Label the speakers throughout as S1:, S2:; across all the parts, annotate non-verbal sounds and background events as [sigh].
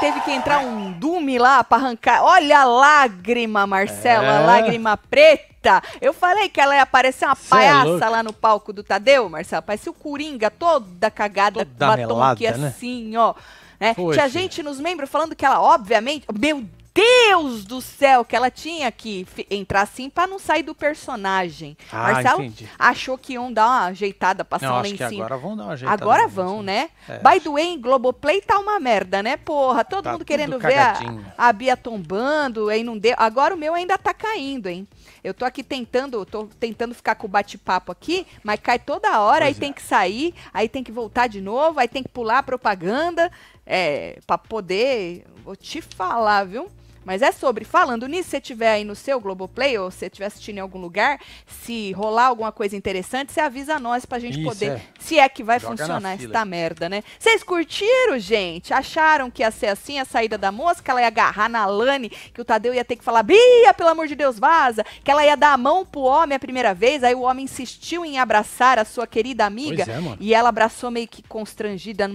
S1: teve que entrar um dume lá pra arrancar. Olha a lágrima, Marcelo, é. a lágrima preta. Eu falei que ela ia aparecer uma Cê é palhaça é lá no palco do Tadeu, Marcelo. parece o Coringa toda cagada, toda batom melada, aqui né? assim, ó. Né? Tinha gente nos membros falando que ela, obviamente. Meu Deus do céu, que ela tinha que entrar assim para não sair do personagem. Ah, Marcelo entendi. achou que iam dar uma ajeitada passar não, lencinho. em Agora vão dar uma ajeitada. Agora vão, né? É, By the way, Globoplay tá uma merda, né? Porra, todo tá mundo querendo ver a, a, Bia tombando, aí não deu. Agora o meu ainda tá caindo, hein? Eu tô aqui tentando, tô tentando ficar com o bate-papo aqui, mas cai toda hora, pois aí é. tem que sair, aí tem que voltar de novo, aí tem que pular a propaganda, é, para poder, vou te falar, viu? Mas é sobre. Falando nisso, se tiver aí no seu Globoplay ou se tiver assistindo em algum lugar, se rolar alguma coisa interessante, você avisa nós pra gente Isso, poder. É. Se é que vai Joga funcionar esta merda, né? Vocês curtiram, gente? Acharam que ia ser assim a saída da mosca? Ela ia agarrar na Lani, que o Tadeu ia ter que falar: Bia, pelo amor de Deus, vaza! Que ela ia dar a mão pro homem a primeira vez, aí o homem insistiu em abraçar a sua querida amiga. É, e ela abraçou meio que constrangida,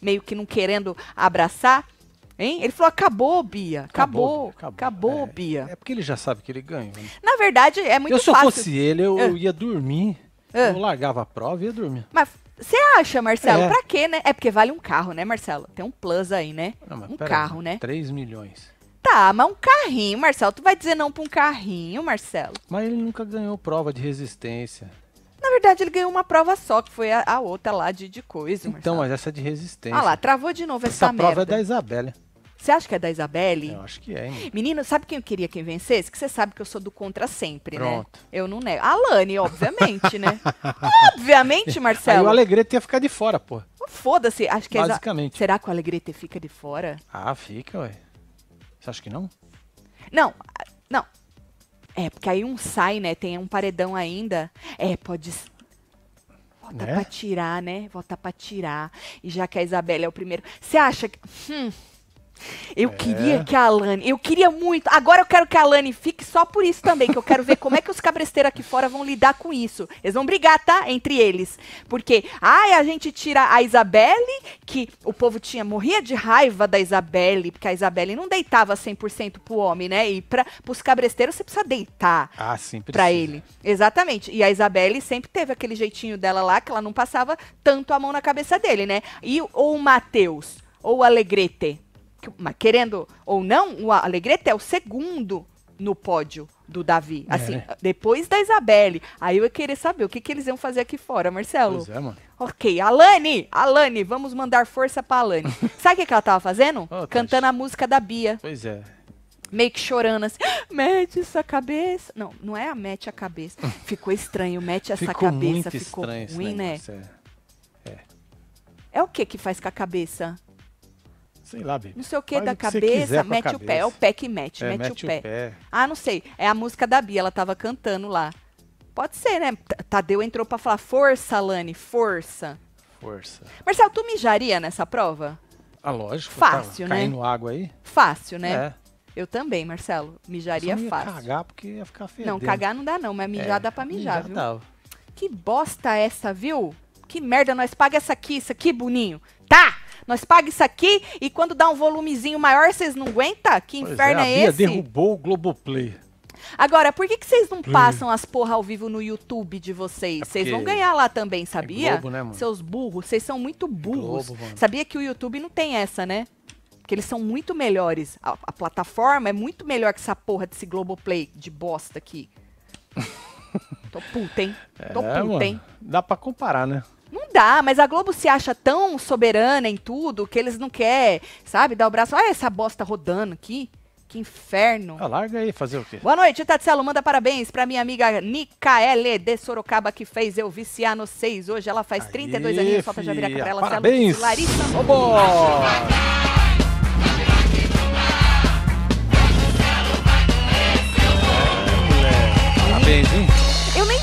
S1: meio que não querendo abraçar. Hein? Ele falou: acabou, Bia. Acabou.
S2: Acabou, acabou é, Bia. É porque ele já sabe que ele ganha. Né?
S1: Na verdade, é muito eu, fácil. se eu fosse ele, eu, é.
S2: ia dormir. Ah. Eu largava a prova e ia dormir.
S1: Mas você acha, Marcelo? É. Pra quê, né? É porque vale um carro, né, Marcelo? Tem um plus aí, né?
S2: Não, um carro, aí, né? 3 milhões.
S1: Tá, mas um carrinho, Marcelo. Tu vai dizer não pra um carrinho, Marcelo?
S2: Mas ele nunca ganhou prova de resistência.
S1: Na verdade, ele ganhou uma prova só, que foi a, a outra lá de, de coisa,
S2: então, Marcelo. Então, mas essa é de resistência. Ah lá,
S1: travou de novo essa, essa merda. Essa prova é da Isabela. Você acha que é da Isabelle? Eu acho que é, hein? Menino, sabe quem eu queria que vencesse? Que você sabe que eu sou do contra sempre, né? Pronto. né? Eu não nego. A Lani, obviamente, né? [laughs] obviamente, Marcelo. Aí o
S2: Alegrete ia ficar de fora, pô.
S1: Foda-se. Acho que Basicamente. É Será que o Alegrete fica de fora?
S2: Ah, fica, ué. Você acha que não?
S1: Não, não. É, porque aí um sai, né? Tem um paredão ainda. É, pode. Vota né? pra tirar, né? Vota pra tirar. E já que a Isabelle é o primeiro. Você acha que. Hum. Eu é. queria que a Alane, eu queria muito. Agora eu quero que a Alane fique só por isso também, que eu quero ver como é que os cabresteiros aqui fora vão lidar com isso. Eles vão brigar, tá? Entre eles. Porque, ai, a gente tira a Isabelle, que o povo tinha morria de raiva da Isabelle, porque a Isabelle não deitava 100% pro homem, né? E para os cabresteiros você precisa deitar.
S2: Ah, sim, precisa. Pra ele.
S1: Exatamente. E a Isabelle sempre teve aquele jeitinho dela lá que ela não passava tanto a mão na cabeça dele, né? E ou o Matheus, ou o Alegrete, mas querendo ou não, o Alegreta é o segundo no pódio do Davi. É. Assim, é. depois da Isabelle. Aí eu ia querer saber o que, que eles iam fazer aqui fora, Marcelo. Pois é, mano. Ok, Alane! Alane, vamos mandar força pra Alane. [laughs] Sabe o que ela tava fazendo? Oh, Cantando a música da Bia. Pois é. Meio que chorando assim, ah, mete essa cabeça. Não, não é a mete a cabeça. [laughs] Ficou estranho, mete essa ficou cabeça. Muito ficou estranho ruim, né? É. é. é o que que faz com a cabeça?
S2: sei lá, velho. Não sei o que da que cabeça, mete cabeça. o pé, é o pé que mete, é, mete, mete, o, pé. pé.
S1: Ah, não sei, é a música da Bia, ela tava cantando lá. Pode ser, né? Tadeu entrou para falar força, Lani, força. Força. Marcelo, tu mijaria nessa prova?
S2: Ah, lógico. Tá fácil, tá né? Caindo água aí? Fácil, né? É.
S1: Eu também, Marcelo. Mijaria eu não ia fácil.
S2: cagar porque ia ficar feio. Não, cagar não
S1: dá não, mas mijar é, dá pra mijar, mijar viu? Dá. Que bosta é essa, viu? Que merda, nós paga essa aqui, isso aqui, Boninho. Tá! Nós paga isso aqui e quando dá um volumezinho maior, vocês não aguentam? Que pois inferno é, a é esse? derrubou
S2: o Globoplay.
S1: Agora, por que, que vocês não passam as porra ao vivo no YouTube de vocês? É vocês vão ganhar lá também, é sabia? É Globo, né, mano? Seus burros, vocês são muito é burros. Globo, sabia que o YouTube não tem essa, né? que eles são muito melhores. A, a plataforma é muito melhor que essa porra desse Globoplay de bosta aqui. [laughs] Tô puta, hein? Tô é, puta, hein?
S2: Dá pra comparar, né?
S1: Não dá, mas a Globo se acha tão soberana em tudo que eles não querem, sabe, dar o braço. Olha essa bosta rodando aqui. Que inferno.
S2: Ah, larga aí, fazer o quê? Boa
S1: noite, Tatselo. Manda parabéns pra minha amiga Nicaele de Sorocaba, que fez eu viciar no 6 hoje. Ela faz Aê, 32 anos só falta já virar pra ela. Parabéns! Larissa Vambora!
S2: Parabéns, hein?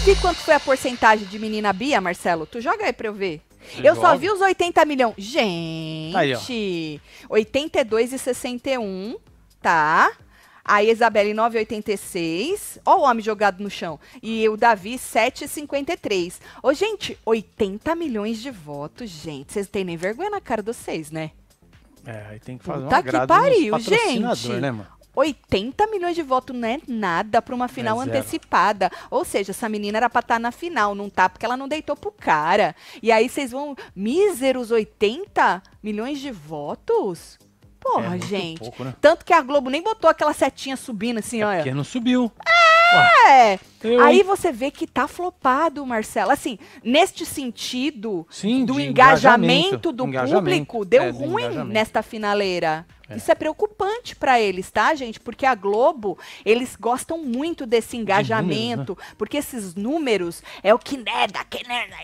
S1: E quanto foi a porcentagem de menina Bia, Marcelo. Tu joga aí pra eu ver. Você eu joga? só vi os 80 milhões. Gente! Tá aí, 82 e 61, tá? A Isabelle 9,86. Ó o homem jogado no chão. E o Davi 7,53. Ô, gente, 80 milhões de votos, gente. Vocês têm nem vergonha na cara de vocês, né?
S2: É, aí tem que fazer Puta uma que pariu, gente. Né, mano?
S1: 80 milhões de votos não é nada para uma final é antecipada. Ou seja, essa menina era para estar tá na final, não tá porque ela não deitou pro cara. E aí vocês vão míseros 80 milhões de votos? Porra, é gente. Pouco, né? Tanto que a Globo nem botou aquela setinha subindo assim, é olha. Porque não subiu. É! Eu... Aí você vê que tá flopado, Marcelo. Assim, neste sentido
S2: Sim, do engajamento, engajamento, do engajamento. público, deu é, ruim nesta
S1: finaleira. É. Isso é preocupante para eles, tá, gente? Porque a Globo, eles gostam muito desse engajamento, de números, né? porque esses números é o que nega, que nega,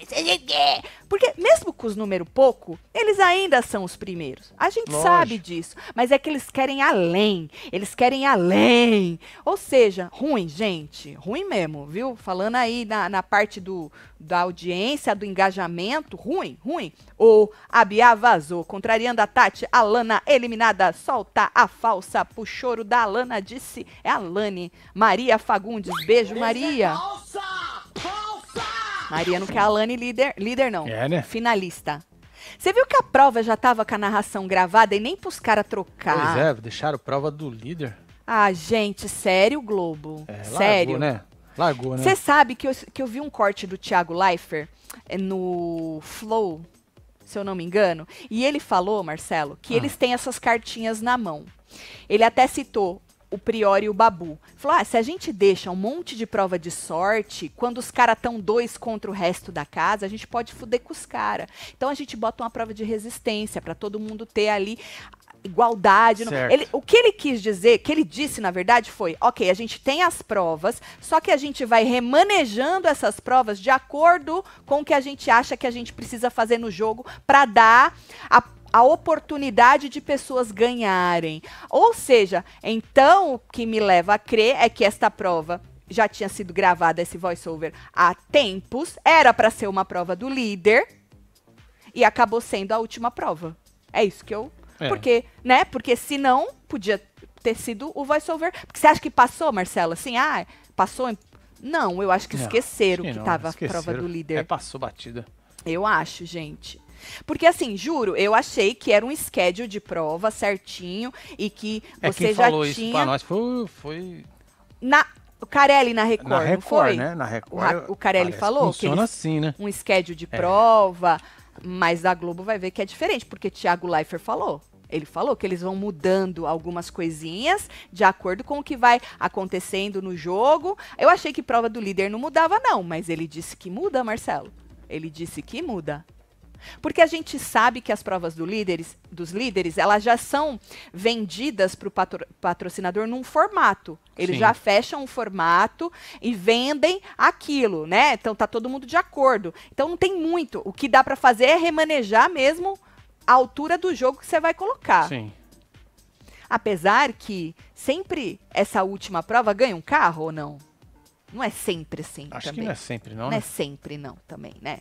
S1: porque mesmo com os números pouco, eles ainda são os primeiros. A gente Lógico. sabe disso, mas é que eles querem além, eles querem além. Ou seja, ruim, gente, ruim mesmo, viu? Falando aí na, na parte do, da audiência, do engajamento, ruim, ruim. Ou a Bia vazou, contrariando a Tati, a Lana eliminada, solta a falsa pro choro da Lana, disse, é a Lani. Maria Fagundes, beijo, é Maria. falsa! Falsa! Maria não quer a Lani líder, líder não, é, né? finalista. Você viu que a prova já tava com a narração gravada e nem pros caras trocar. Pois é,
S2: deixaram prova do líder.
S1: Ah, gente, sério, Globo? É, sério. Largou, né? Largou, né? Você sabe que eu, que eu vi um corte do Thiago Leifert eh, no Flow, se eu não me engano, e ele falou, Marcelo, que ah. eles têm essas cartinhas na mão. Ele até citou o Priori e o Babu. Falou: ah, se a gente deixa um monte de prova de sorte, quando os caras estão dois contra o resto da casa, a gente pode fuder com os caras. Então a gente bota uma prova de resistência para todo mundo ter ali igualdade. Não... Ele, o que ele quis dizer, que ele disse, na verdade, foi: ok, a gente tem as provas, só que a gente vai remanejando essas provas de acordo com o que a gente acha que a gente precisa fazer no jogo para dar a a oportunidade de pessoas ganharem. Ou seja, então o que me leva a crer é que esta prova já tinha sido gravada esse voiceover há tempos, era para ser uma prova do líder e acabou sendo a última prova. É isso que eu é. Porque, né? Porque senão podia ter sido o voiceover. Porque você acha que passou, Marcelo? Assim, ah, passou. Em... Não, eu acho que esqueceram que estava a prova do é,
S2: líder. É, passou batida.
S1: Eu acho, gente. Porque assim, juro, eu achei que era um schedule de prova certinho e que é, você quem já falou tinha... isso pra nós
S2: foi... foi...
S1: Na... O Carelli na Record, na Record foi? né? Na
S2: Record. O, o Carelli falou que funciona assim, né?
S1: Um schedule de é. prova, mas a Globo vai ver que é diferente, porque Thiago Leifert falou. Ele falou que eles vão mudando algumas coisinhas de acordo com o que vai acontecendo no jogo. Eu achei que prova do líder não mudava, não, mas ele disse que muda, Marcelo. Ele disse que muda. Porque a gente sabe que as provas do líderes, dos líderes, elas já são vendidas para o patro, patrocinador num formato. Eles Sim. já fecham um formato e vendem aquilo, né? Então tá todo mundo de acordo. Então não tem muito. O que dá para fazer é remanejar mesmo a altura do jogo que você vai colocar. Sim. Apesar que sempre essa última prova ganha um carro ou não? Não é sempre assim Acho também. que não é sempre, não. Não é né? é sempre, não, também, né?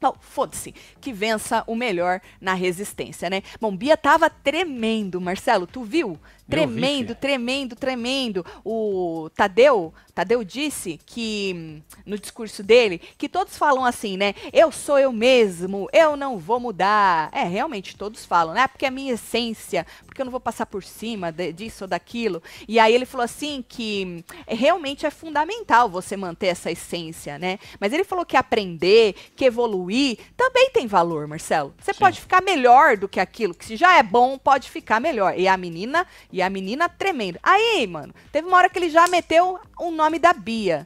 S1: Bom, foda-se, que vença o melhor na resistência, né? Bom, Bia tava tremendo, Marcelo, tu viu? Tremendo, tremendo, tremendo. O Tadeu, Tadeu disse que hum, no discurso dele que todos falam assim, né? Eu sou eu mesmo, eu não vou mudar. É, realmente todos falam, né? Porque é minha essência, porque eu não vou passar por cima de, disso ou daquilo. E aí ele falou assim que hum, é, realmente é fundamental você manter essa essência, né? Mas ele falou que aprender, que evoluir também tem valor, Marcelo. Você Sim. pode ficar melhor do que aquilo que se já é bom, pode ficar melhor. E a menina e a menina tremendo. Aí, mano, teve uma hora que ele já meteu o nome da Bia.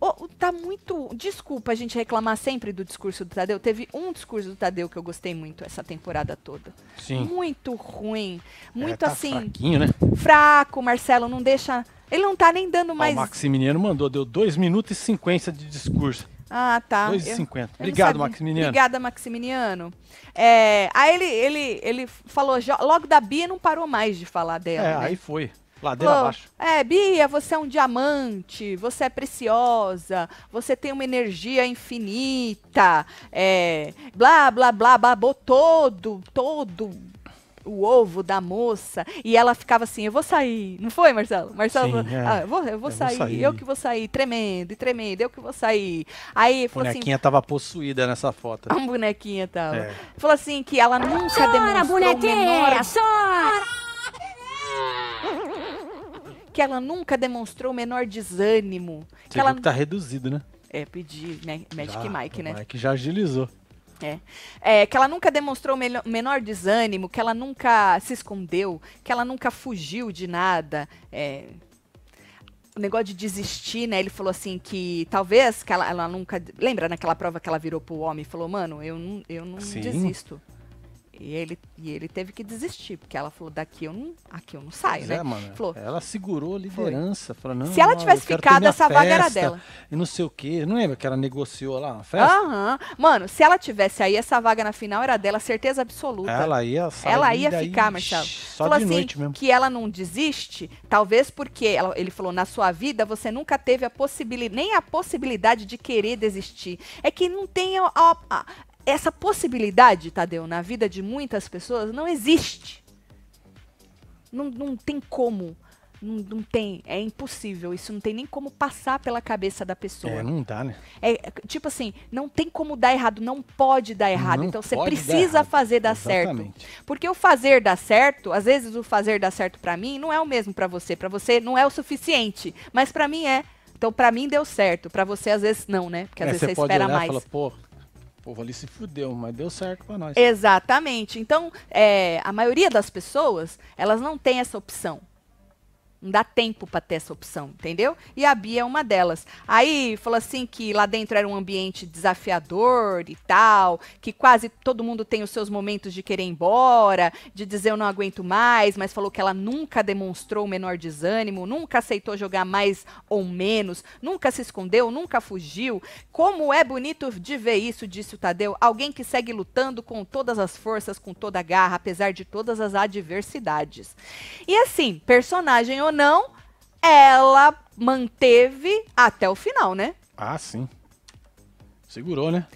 S1: Oh, tá muito. Desculpa a gente reclamar sempre do discurso do Tadeu. Teve um discurso do Tadeu que eu gostei muito essa temporada toda. Sim. Muito ruim. É, muito é, tá assim. Fraquinho, né? Fraco, Marcelo, não deixa. Ele não tá nem dando mais. o
S2: Maximiliano mandou, deu 2 minutos e cinquenta de discurso.
S1: Ah, tá. 2,50.
S2: Obrigado, Maximiliano. Obrigada,
S1: Maximiliano. É, aí ele, ele, ele falou logo da Bia não parou mais de falar dela. É, né? aí
S2: foi. Ladeira falou, abaixo.
S1: É, Bia, você é um diamante, você é preciosa, você tem uma energia infinita, é, blá, blá, blá, babou todo, todo o ovo da moça e ela ficava assim, eu vou sair. Não foi, Marcelo? Marcelo, Sim, é. ah, eu, vou, eu, vou, eu sair, vou, sair, eu que vou sair, tremendo e tremendo, eu que vou sair. Aí falou assim... A bonequinha
S2: tava possuída nessa foto. [laughs] A
S1: bonequinha tava. É. Falou assim que ela nunca sora, demonstrou menor... [laughs] Que ela nunca demonstrou o menor desânimo. Você que ela... que tá reduzido, né? É, pedi, né? Magic já, Mike, né? O Mike
S2: já agilizou.
S1: É. é. que ela nunca demonstrou o menor desânimo, que ela nunca se escondeu, que ela nunca fugiu de nada. É. O negócio de desistir, né? Ele falou assim que talvez que ela, ela nunca. Lembra naquela prova que ela virou pro homem e falou, mano, eu não, eu não Sim. desisto. E ele, e ele teve que desistir, porque ela falou, daqui eu não, aqui eu não saio, pois é, né? É, mano, falou, ela
S2: segurou a liderança, foi. falou, não, Se ela tivesse ficado, essa festa, vaga era dela. E não sei o quê, não lembra que ela negociou lá na festa?
S1: Aham. Uhum. Mano, se ela tivesse aí, essa vaga na final era dela, certeza absoluta. Ela
S2: ia sair Ela ia daí, ficar, Marcelo. Só falou de assim, noite mesmo.
S1: que ela não desiste, talvez porque, ela, ele falou, na sua vida você nunca teve a possibilidade, nem a possibilidade de querer desistir. É que não tem a, a, a essa possibilidade, Tadeu, na vida de muitas pessoas, não existe. Não, não tem como. Não, não, tem, é impossível. Isso não tem nem como passar pela cabeça da pessoa. É, não dá, né? É, é tipo assim, não tem como dar errado, não pode dar errado. Não então você precisa dar fazer dar Exatamente. certo. Porque o fazer dar certo, às vezes o fazer dar certo para mim não é o mesmo para você, para você não é o suficiente, mas para mim é. Então para mim deu certo, para você às vezes não, né? Porque às é, vezes você, você espera olhar, mais. Fala,
S2: Pô, o povo ali se fudeu, mas deu certo pra nós.
S1: Exatamente. Então, é, a maioria das pessoas, elas não tem essa opção. Não dá tempo para ter essa opção, entendeu? E a Bia é uma delas. Aí falou assim que lá dentro era um ambiente desafiador e tal, que quase todo mundo tem os seus momentos de querer ir embora, de dizer eu não aguento mais, mas falou que ela nunca demonstrou o menor desânimo, nunca aceitou jogar mais ou menos, nunca se escondeu, nunca fugiu. Como é bonito de ver isso, disse o Tadeu, alguém que segue lutando com todas as forças, com toda a garra, apesar de todas as adversidades. E assim, personagem ou não, ela manteve até o final, né?
S2: Ah, sim. Segurou, né?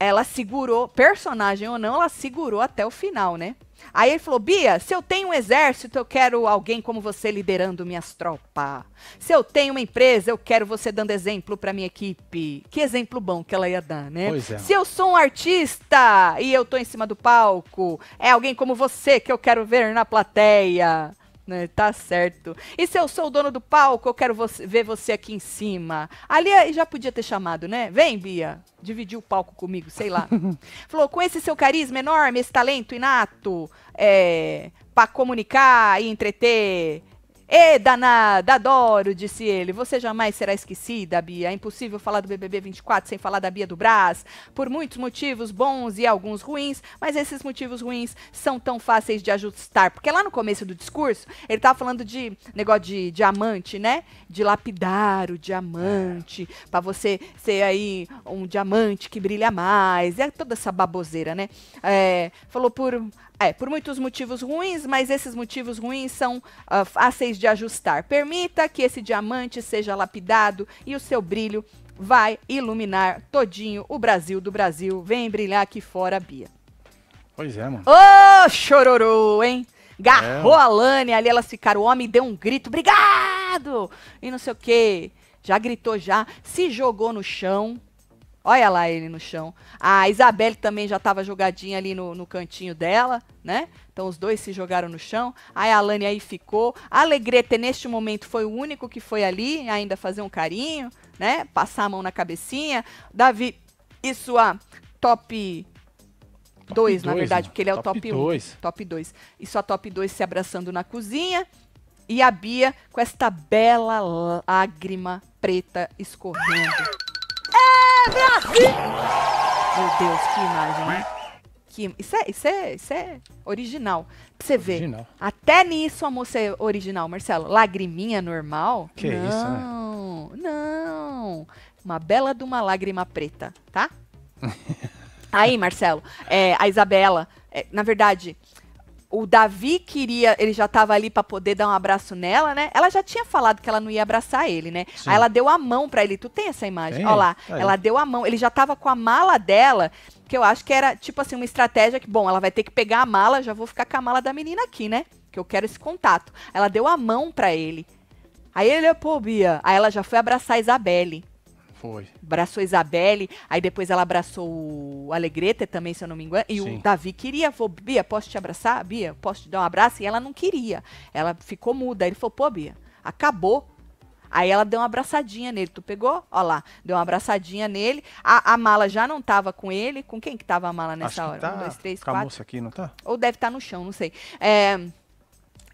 S1: Ela segurou, personagem ou não, ela segurou até o final, né? Aí ele falou: Bia, se eu tenho um exército, eu quero alguém como você liderando minhas tropas. Se eu tenho uma empresa, eu quero você dando exemplo para minha equipe. Que exemplo bom que ela ia dar, né? É. Se eu sou um artista e eu tô em cima do palco, é alguém como você que eu quero ver na plateia. Né, tá certo. E se eu sou o dono do palco, eu quero ver você aqui em cima. Ali eh, já podia ter chamado, né? Vem, Bia, dividir o palco comigo, sei lá. [laughs] Falou, com esse seu carisma enorme, esse talento inato, é, eh, para comunicar e entreter, e danada, adoro, disse ele. Você jamais será esquecida, Bia. É impossível falar do BBB 24 sem falar da Bia do Brás. Por muitos motivos bons e alguns ruins, mas esses motivos ruins são tão fáceis de ajustar. Porque lá no começo do discurso, ele tava falando de negócio de diamante, né? De lapidar o diamante, para você ser aí um diamante que brilha mais. É toda essa baboseira, né? É, falou por é, por muitos motivos ruins, mas esses motivos ruins são uh, fáceis de ajustar. Permita que esse diamante seja lapidado e o seu brilho vai iluminar todinho o Brasil do Brasil. Vem brilhar aqui fora, Bia. Pois é, mano. Ô, oh, chororô, hein? Garrou é. a Lani, ali elas ficaram, o homem deu um grito, obrigado! E não sei o quê. Já gritou já, se jogou no chão, Olha lá ele no chão. A Isabelle também já estava jogadinha ali no, no, cantinho dela, né? Então os dois se jogaram no chão. A Alane aí ficou. A Alegrete, neste momento, foi o único que foi ali, ainda fazer um carinho, né? Passar a mão na cabecinha. Davi e sua top 2, na verdade, né? porque ele é top o top 1. Dois. Um, top 2. E a top 2 se abraçando na cozinha. E a Bia com esta bela lágrima preta escorrendo. Brasil! Meu Deus, que imagem. Que, isso, é, isso, é, isso é original. Pra você ver. Original. Até nisso a moça é original, Marcelo. Lagriminha normal? Que né? não, isso, Não, né? não. Uma bela de uma lágrima preta, tá? [laughs] Aí, Marcelo, é, a Isabela, é, na verdade, o Davi queria, ele já estava ali para poder dar um abraço nela, né? Ela já tinha falado que ela não ia abraçar ele, né? Sim. Aí ela deu a mão para ele. Tu tem essa imagem? Tem. Olha lá. É. Ela deu a mão. Ele já estava com a mala dela, que eu acho que era tipo assim uma estratégia que, bom, ela vai ter que pegar a mala, já vou ficar com a mala da menina aqui, né? Que eu quero esse contato. Ela deu a mão para ele. Aí ele, pô, Bia. Aí ela já foi abraçar a Isabelle. Foi. Abraçou Isabelle, aí depois ela abraçou o Alegreta também, se eu não me engano. E Sim. o Davi queria, vou, Bia, posso te abraçar? Bia, posso te dar um abraço? E ela não queria. Ela ficou muda. Aí ele falou, pô, Bia, acabou. Aí ela deu uma abraçadinha nele. Tu pegou? Ó lá, deu uma abraçadinha nele. A, a mala já não tava com ele. Com quem que tava a mala nessa Acho hora? Tá um, dois, três, com quatro. A moça aqui, não tá? Ou deve estar tá no chão, não sei. É,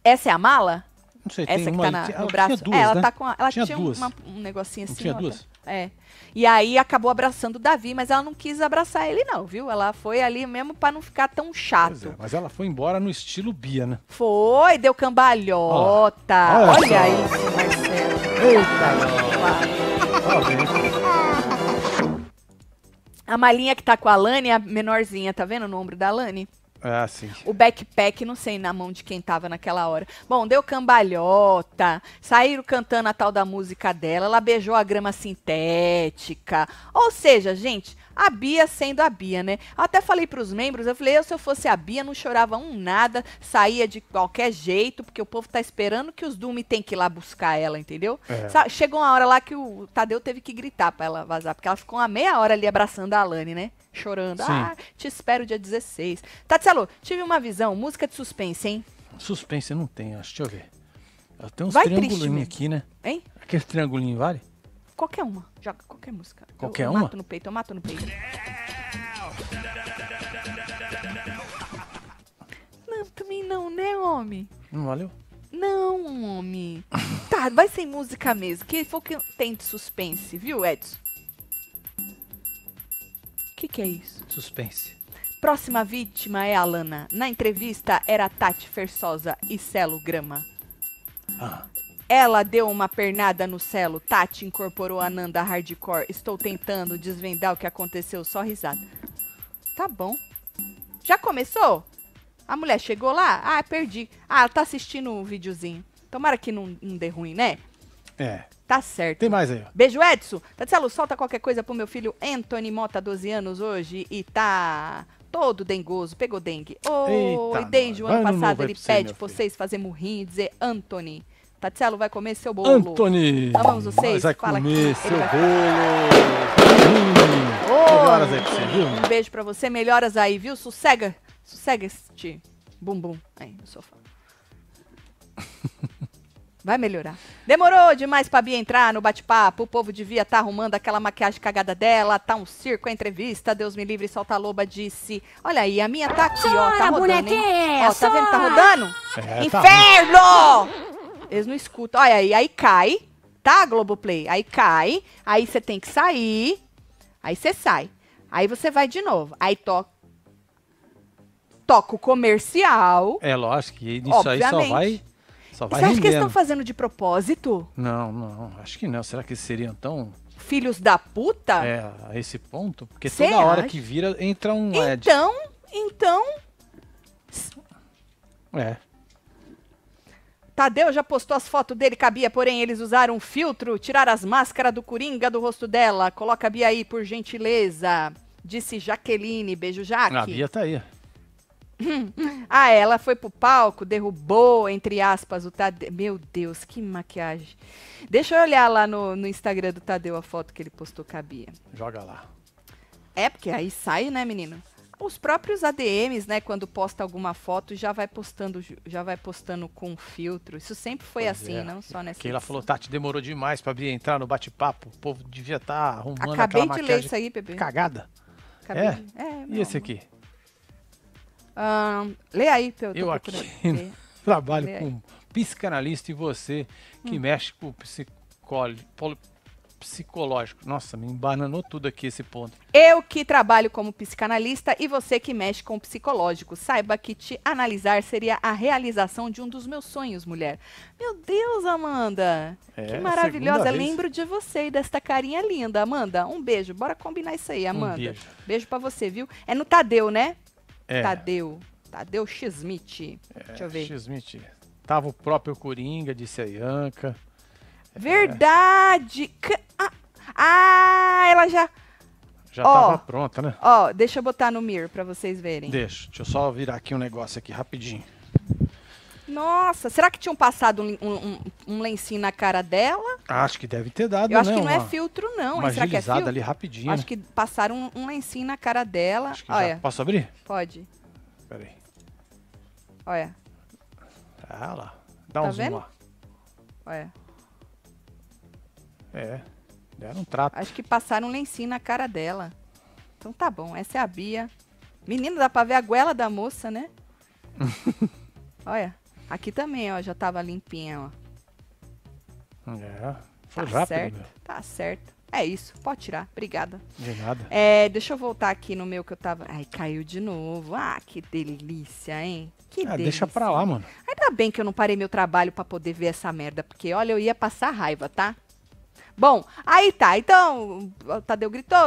S1: essa é a mala?
S2: Não sei, Essa que uma, tá na, no ela braço. Tinha duas, é, ela né? tá com a, ela tinha, tinha uma,
S1: um negocinho assim. tinha outra. duas? É. E aí acabou abraçando o Davi, mas ela não quis abraçar ele, não, viu? Ela foi ali mesmo para não ficar tão chato. É,
S2: mas ela foi embora no estilo Bia, né?
S1: Foi, deu cambalhota. Olha, Olha, Olha isso,
S2: Marcelo. Eita!
S1: A malinha que tá com a Lani, a menorzinha, tá vendo no ombro da Lani? Ah, sim. O backpack, não sei na mão de quem tava naquela hora. Bom, deu cambalhota, saíram cantando a tal da música dela, ela beijou a grama sintética. Ou seja, gente, a Bia sendo a Bia, né? Eu até falei para os membros, eu falei, eu, se eu fosse a Bia, não chorava um nada, saía de qualquer jeito, porque o povo tá esperando que os Dumi tem que ir lá buscar ela, entendeu? É. Chegou uma hora lá que o Tadeu teve que gritar para ela vazar, porque ela ficou uma meia hora ali abraçando a Alane, né? chorando. Sim. Ah, te espero dia 16. Tatselo, tive uma visão, música de suspense, hein?
S2: Suspense eu não tenho, acho. Deixa eu ver. Eu tenho uns triangulinhos aqui, né? Hein? Aquele triangulinho vale?
S1: Qualquer uma. Joga qualquer música. Qualquer eu, eu uma? Eu mato no peito, eu mato no peito. Não, também não, né, homem?
S2: Não valeu? Não, homem.
S1: tá, vai sem música mesmo. Que foi o que tem de suspense, viu, Edson? que é isso?
S2: Suspense.
S1: Próxima vítima é a Lana. Na entrevista era Tati Fersosa e Celo Grama. Ah. Ela deu uma pernada no Celo. Tati incorporou a Nanda Hardcore. Estou tentando desvendar o que aconteceu, só risada. Tá bom. Já começou? A mulher chegou lá? Ah, perdi. Ah, ela tá assistindo um videozinho. Tomara que não, não dê ruim, né? É. Tá certo. Tem mais aí. Beijo, Edson. Tatielo, solta qualquer coisa pro meu filho Anthony Mota, 12 anos hoje, e tá todo dengoso, pegou dengue. Oh, Eita, e desde o ano passado ele pede pra vocês fazer murrinho e dizer Anthony. Tatielo vai comer seu bolo.
S2: Anthony! Amamos tá vocês. Vai Fala comer aqui. seu bolo. melhoras hum. hum. aí pra você, viu? Um
S1: beijo pra você, melhoras aí, viu? Sossega. Sossega este bumbum aí no sofá. [laughs] Vai melhorar. Demorou demais pra Bia entrar no bate-papo. O povo devia estar tá arrumando aquela maquiagem cagada dela. Tá um circo a entrevista. Deus me livre, solta a loba disse. Olha aí, a minha tá aqui, ó. Tá rodando, hein? Ó, tá vendo? Tá rodando?
S2: É, tá Inferno! Tá...
S1: Eles não escutam. Olha aí, aí cai, tá, Globoplay? Aí cai, aí você tem que sair. Aí você sai. Aí você vai de novo. Aí toca toca o comercial. É lógico que isso aí só vai só vai Você acha que eles estão fazendo de propósito?
S2: Não, não, acho que não. Será que eles seriam tão.
S1: Filhos da puta? É,
S2: a esse ponto? Porque Cê toda acha? hora que vira entra um Então, então. É.
S1: Tadeu já postou as fotos dele cabia, porém eles usaram um filtro, tiraram as máscaras do Coringa do rosto dela. Coloca a Bia aí, por gentileza. Disse Jaqueline. Beijo, Jaque. A Bia tá aí. [laughs] ah, ela foi pro palco, derrubou, entre aspas, o Tadeu. Meu Deus, que maquiagem. Deixa eu olhar lá no, no Instagram do Tadeu a foto que ele postou com a Bia. Joga lá. É, porque aí sai, né, menino? Os próprios ADMs, né, quando posta alguma foto, já vai postando, já vai postando com filtro. Isso sempre foi pois assim, é. não só nessa. Que
S2: ela falou, Tati, demorou demais pra Bia entrar no bate-papo. O povo devia estar tá arrumando Acabei aquela maquiagem. Acabei de ler isso aí, bebê. Cagada. Acabei é? De... é e esse aqui?
S1: Uh, lê aí, Peu. Eu aqui [laughs] trabalho lê com aí.
S2: psicanalista e você que hum. mexe com o psicólogo psicológico. Nossa, me embananou tudo aqui esse ponto.
S1: Eu que trabalho como psicanalista e você que mexe com o psicológico. Saiba que te analisar seria a realização de um dos meus sonhos, mulher. Meu Deus, Amanda!
S2: É, que maravilhosa! Lembro
S1: de você e desta carinha linda. Amanda, um beijo. Bora combinar isso aí, Amanda. Um beijo beijo para você, viu? É no Tadeu, né? É. Tadeu. Tadeu Schmidt. É, Deixa eu ver.
S2: Schmidt. Tava o próprio Coringa, disse a Ianca.
S1: É. Verdade! É. Ah, ela já.
S2: Já tava pronta, né?
S1: Ó, deixa eu botar no Mir para vocês verem.
S2: Deixa, deixa eu só virar aqui um negócio aqui rapidinho.
S1: Nossa, será que tinham passado um, um, um, lencinho na cara dela?
S2: Acho que deve ter dado, Eu acho né? que não é uma, é filtro, não. Uma será que é filtro? ali rapidinho. Acho né? que
S1: passaram um, um lencinho na cara dela. Olha. Posso abrir? Pode. Peraí. Olha.
S2: Ah lá. Dá tá um vendo? zoom lá. Olha. É. Deram um trato. Acho que
S1: passaram um lencinho na cara dela. Então tá bom, essa é a Bia. Menina, dá pra ver a goela da moça, né? [laughs] Olha. Aqui também, ó, já tava limpinha, ó.
S2: É, foi tá rápido. Certo, né?
S1: tá certo. É isso, pode tirar. Obrigada. De nada. É, deixa eu voltar aqui no meu que eu tava. Ai, caiu de novo. Ah, que delícia, hein? Que ah, delícia. deixa pra lá,
S2: mano. Ainda
S1: bem que eu não parei meu trabalho para poder ver essa merda, porque olha, eu ia passar raiva, tá? Bom, aí tá. Então, o Tadeu gritou,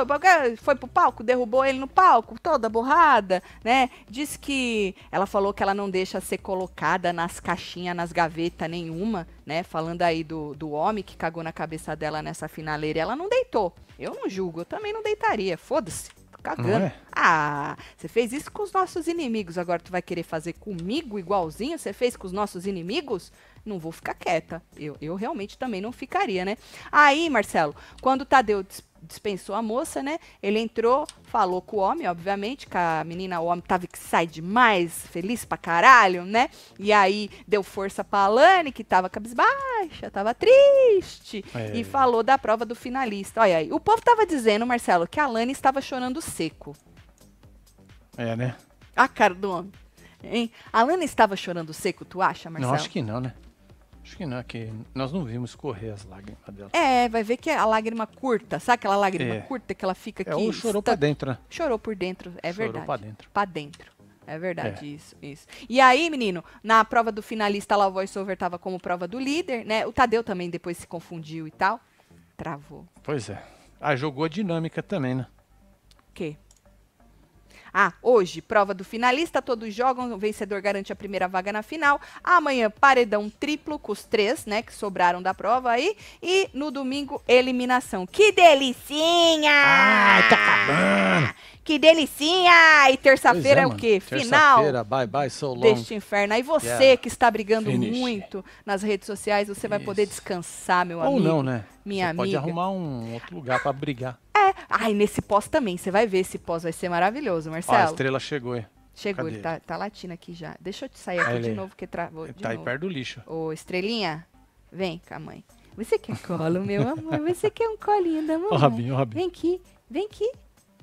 S1: foi pro palco, derrubou ele no palco, toda borrada, né? Diz que ela falou que ela não deixa ser colocada nas caixinhas, nas gavetas nenhuma, né? Falando aí do, do homem que cagou na cabeça dela nessa finaleira. Ela não deitou. Eu não julgo, eu também não deitaria. Foda-se cagando. É? Ah, você fez isso com os nossos inimigos, agora tu vai querer fazer comigo igualzinho? Você fez com os nossos inimigos? não vou ficar quieta. Eu, eu realmente também não ficaria, né? Aí, Marcelo, quando o Tadeu dispensou a moça, né? Ele entrou, falou com o homem, obviamente, que a menina, o homem tava que sai demais, feliz pra caralho, né? E aí deu força pra Alane, que tava cabisbaixa, tava triste, é. e falou da prova do finalista. Olha aí, o povo tava dizendo, Marcelo, que a Alane estava chorando seco. É, né? A cara do homem. Hein? A Alane estava chorando seco, tu acha, Marcelo? Não, acho
S2: que não, né? Acho que não, é que nós não vimos correr as lágrimas dela.
S1: É, vai ver que é a lágrima curta, sabe aquela lágrima é. curta que ela fica é, aqui? É, chorou está... pra dentro, né? Chorou por dentro, é chorou verdade. Chorou pra dentro. Pra dentro. É verdade, é. isso, isso. E aí, menino, na prova do finalista lá, o voiceover tava como prova do líder, né? O Tadeu também depois se confundiu e tal. Travou.
S2: Pois é. Ah, jogou a dinâmica também, né?
S1: O quê? Ah, hoje, prova do finalista, todos jogam, o vencedor garante a primeira vaga na final. Amanhã, paredão triplo com os três, né, que sobraram da prova aí. E no domingo, eliminação. Que delicinha! Ai,
S2: ah, tá acabando!
S1: Que delicinha! E terça-feira é, é, o quê? Final. Bye,
S2: bye, so long. Deste
S1: inferno. Aí você yeah. que está brigando Finish. muito nas redes sociais, você Isso. vai poder descansar, meu Ou amigo. Ou não, né? minha você amiga. Pode arrumar
S2: um outro lugar para brigar.
S1: É. Ai, nesse pós também. Você vai ver esse pós, vai ser maravilhoso, Marcelo. Ó, a estrela
S2: chegou, hein? Chegou, Cadê? ele tá,
S1: tá latindo aqui já. Deixa eu te sair aqui de novo, que travou. Ele tá novo. aí perto do lixo. Ô, estrelinha, vem cá, mãe. Você quer é colo, meu amor? Você quer é um colinho da mamãe? Ô, Rabinho, ô, Rabinho. Vem aqui, vem aqui.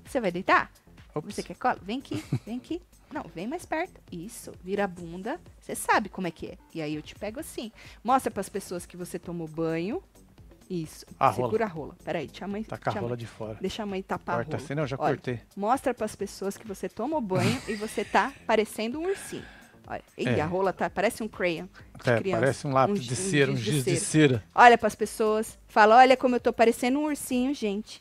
S1: Você vai deitar? Ops. Você quer é colo? Vem aqui, vem aqui. Não, vem mais perto. Isso, vira a bunda. Você sabe como é que é. E aí eu te pego assim. Mostra para as pessoas que você tomou banho, isso. A Segura rola. a rola. Peraí, deixa a mãe. Taca a rola de fora. Deixa a mãe tapar Corta a assim, rola. Cena, já Olha, cortei. Mostra para as pessoas que você tomou banho e você tá parecendo um ursinho. Olha, e é. a rola tá, parece um crayon.
S2: É, criança, parece um lápis um, de cera, um, um giz, de, de, cera.
S1: Olha para as pessoas, fala: "Olha como eu tô parecendo um ursinho, gente".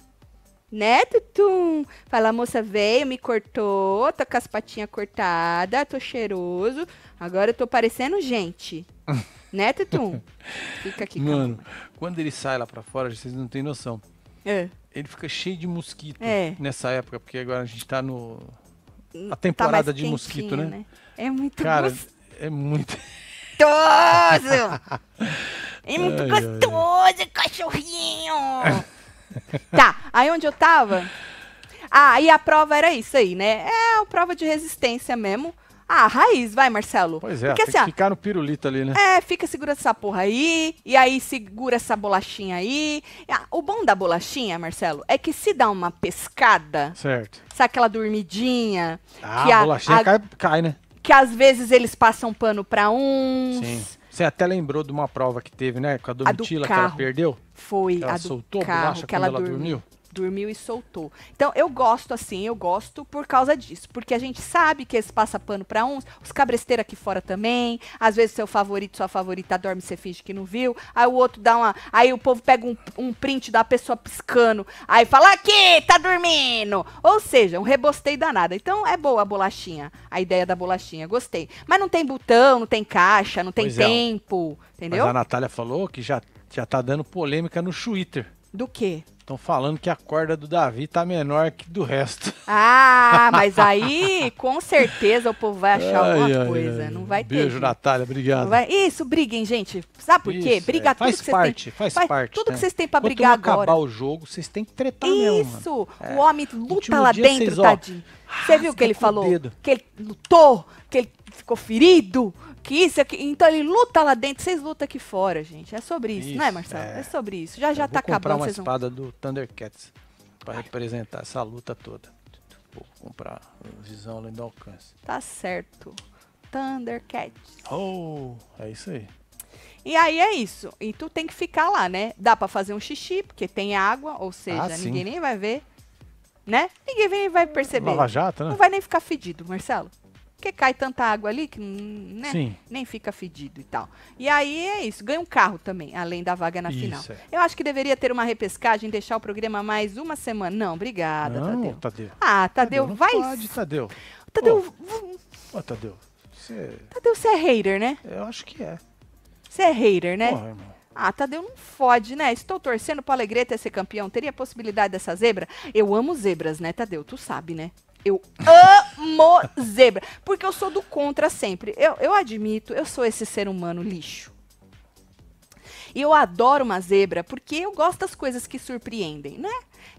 S1: Né, Tutum? Fala, a moça veio, me cortou, tá com as patinhas cortadas, tô cheiroso, agora eu tô parecendo gente. [laughs] Né, Tetum? Fica aqui. Mano,
S2: calma. quando ele sai lá pra fora, vocês não têm noção. É. Ele fica cheio de mosquito é. nessa época, porque agora a gente tá no. A tá temporada tá de mosquito, né? né? É muito Cara, é muito.
S1: Gostoso!
S2: [laughs] é muito ai, gostoso,
S1: ai. cachorrinho!
S2: [laughs]
S1: tá, aí onde eu tava. Ah, e a prova era isso aí, né? É a prova de resistência mesmo. Ah, raiz, vai, Marcelo. Pois é, Porque, tem assim, que
S2: ficar no pirulito ali, né? É,
S1: fica segura essa porra aí, e aí segura essa bolachinha aí. Ah, o bom da bolachinha, Marcelo, é que se dá uma pescada... Certo. Sabe aquela dormidinha? Ah, que a bolachinha a, cai, cai, né? Que às vezes eles passam pano pra uns... Sim.
S2: Você até lembrou de uma prova que teve, né? Com a Domitila a do que ela perdeu? Foi, ela a do soltou carro, a bolacha que ela, ela dormiu. dormiu
S1: dormiu e soltou. Então, eu gosto assim, eu gosto por causa disso. Porque a gente sabe que eles passam pano pra uns, os cabresteiros aqui fora também. Às vezes, seu favorito, sua favorita dorme, e você finge que não viu. Aí o outro dá uma. Aí o povo pega um, um print da pessoa piscando. Aí fala: aqui, tá dormindo. Ou seja, um rebostei danado. Então, é boa a bolachinha, a ideia da bolachinha. Gostei. Mas não tem botão, não tem caixa, não tem pois é. tempo. É. Entendeu? Mas a
S2: Natália falou que já, já tá dando polêmica no Twitter. Do quê? Estão falando que a corda do Davi tá menor que do resto. [laughs]
S1: Ah, mas aí com certeza o povo vai achar ai, alguma ai, coisa.
S2: Ai, não vai beijo, ter. Beijo, Natália, obrigado. Vai...
S1: Isso, briguem, gente. Sabe por quê? Briga é, tudo faz que parte, faz, faz parte. Tudo né? que vocês têm pra brigar acabar agora. acabar o
S2: jogo, vocês têm que tretar Isso. Mesmo,
S1: o é. homem luta lá dentro, vocês, ó, tadinho. Você viu o que ele falou? Que ele lutou, que ele ficou ferido, que isso, aqui. Então ele luta lá dentro, vocês lutam aqui fora, gente. É sobre isso, né, isso não é, Marcelo? É. é sobre isso. Já eu já tá acabando. Vou comprar uma espada
S2: vão... do Thundercats para representar essa luta toda. Vou comprar visão além do alcance.
S1: Tá certo. Thundercats.
S2: Oh, é isso aí.
S1: E aí é isso. E tu tem que ficar lá, né? Dá para fazer um xixi, porque tem água, ou seja, ah, ninguém nem vai ver, né? Ninguém vai perceber. Lava jato, né? Não vai nem ficar fedido, Marcelo porque cai tanta água ali que né, nem fica fedido e tal. E aí é isso, ganha um carro também, além da vaga na isso, final. É. Eu acho que deveria ter uma repescagem, deixar o programa mais uma semana. Não, obrigada, não, Tadeu.
S2: Tadeu. Ah, Tadeu, Tadeu vai. Pode, Tadeu. Tadeu. Ô, oh, Tadeu, você.
S1: É- Tadeu, você é hater, né? Eu acho que é. Você é hater, né? Porra, Ah, Tadeu, não fode, né? Estou torcendo pro Alegreta ser campeão. Teria possibilidade dessa zebra? Eu amo zebras, né, Tadeu? Tu sabe, né? Eu Mo zebra. Porque eu sou do contra sempre. Eu, eu admito, eu sou esse ser humano lixo. E eu adoro uma zebra porque eu gosto das coisas que surpreendem, né?